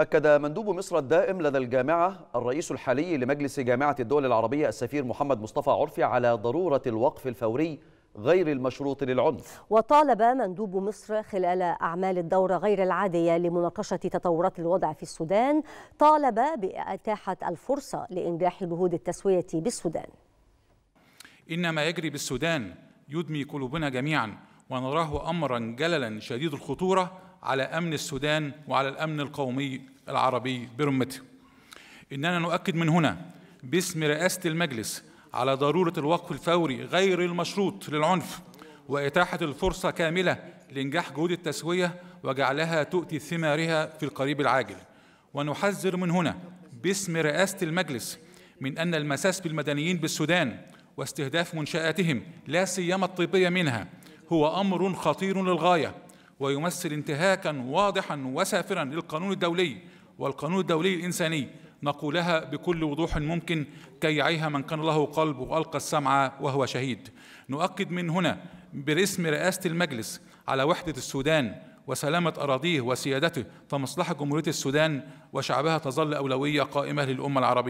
أكد مندوب مصر الدائم لدى الجامعة الرئيس الحالي لمجلس جامعة الدول العربية السفير محمد مصطفى عرفي على ضرورة الوقف الفوري غير المشروط للعنف وطالب مندوب مصر خلال أعمال الدورة غير العادية لمناقشة تطورات الوضع في السودان طالب بإتاحة الفرصة لإنجاح جهود التسوية بالسودان إن ما يجري بالسودان يدمي قلوبنا جميعا ونراه أمرا جللا شديد الخطورة على أمن السودان وعلى الأمن القومي العربي برمته إننا نؤكد من هنا باسم رئاسة المجلس على ضرورة الوقف الفوري غير المشروط للعنف وإتاحة الفرصة كاملة لإنجاح جهود التسوية وجعلها تؤتي ثمارها في القريب العاجل ونحذر من هنا باسم رئاسة المجلس من أن المساس بالمدنيين بالسودان واستهداف منشآتهم لا سيما الطبية منها هو أمر خطير للغاية ويمثل انتهاكا واضحا وسافرا للقانون الدولي والقانون الدولي الإنساني نقولها بكل وضوح ممكن كي يعيها من كان له قلب وألقى السمع وهو شهيد نؤكد من هنا برسم رئاسة المجلس على وحدة السودان وسلامة أراضيه وسيادته فمصلحة جمهورية السودان وشعبها تظل أولوية قائمة للأمة العربية